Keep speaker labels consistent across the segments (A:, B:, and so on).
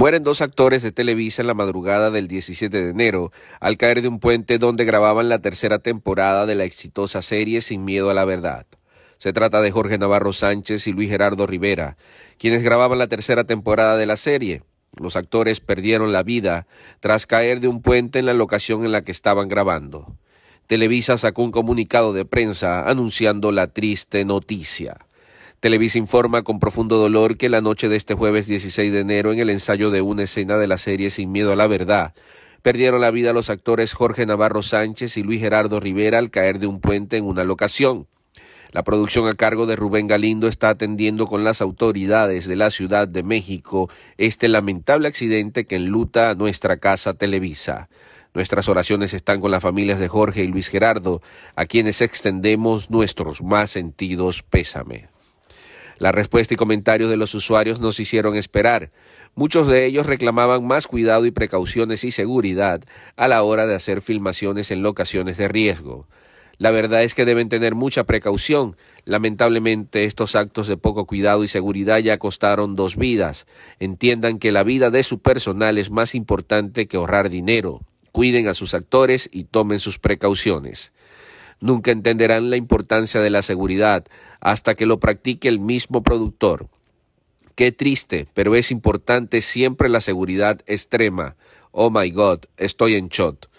A: Mueren dos actores de Televisa en la madrugada del 17 de enero al caer de un puente donde grababan la tercera temporada de la exitosa serie Sin Miedo a la Verdad. Se trata de Jorge Navarro Sánchez y Luis Gerardo Rivera, quienes grababan la tercera temporada de la serie. Los actores perdieron la vida tras caer de un puente en la locación en la que estaban grabando. Televisa sacó un comunicado de prensa anunciando la triste noticia. Televisa informa con profundo dolor que la noche de este jueves 16 de enero, en el ensayo de una escena de la serie Sin Miedo a la Verdad, perdieron la vida los actores Jorge Navarro Sánchez y Luis Gerardo Rivera al caer de un puente en una locación. La producción a cargo de Rubén Galindo está atendiendo con las autoridades de la Ciudad de México este lamentable accidente que enluta a nuestra casa Televisa. Nuestras oraciones están con las familias de Jorge y Luis Gerardo, a quienes extendemos nuestros más sentidos pésame. La respuesta y comentarios de los usuarios nos hicieron esperar. Muchos de ellos reclamaban más cuidado y precauciones y seguridad a la hora de hacer filmaciones en locaciones de riesgo. La verdad es que deben tener mucha precaución. Lamentablemente estos actos de poco cuidado y seguridad ya costaron dos vidas. Entiendan que la vida de su personal es más importante que ahorrar dinero. Cuiden a sus actores y tomen sus precauciones nunca entenderán la importancia de la seguridad hasta que lo practique el mismo productor. Qué triste, pero es importante siempre la seguridad extrema. Oh my God, estoy en shot.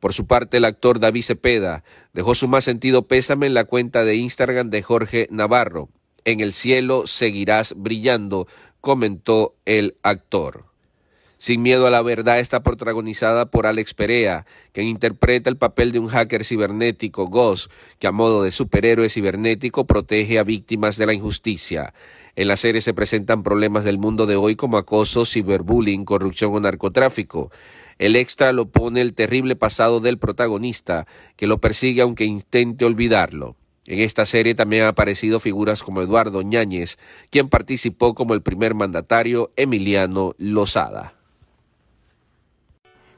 A: Por su parte, el actor David Cepeda dejó su más sentido pésame en la cuenta de Instagram de Jorge Navarro. En el cielo seguirás brillando, comentó el actor. Sin miedo a la verdad está protagonizada por Alex Perea, quien interpreta el papel de un hacker cibernético, Ghost, que a modo de superhéroe cibernético protege a víctimas de la injusticia. En la serie se presentan problemas del mundo de hoy como acoso, ciberbullying, corrupción o narcotráfico. El extra lo pone el terrible pasado del protagonista, que lo persigue aunque intente olvidarlo. En esta serie también han aparecido figuras como Eduardo Ñáñez, quien participó como el primer mandatario Emiliano Lozada.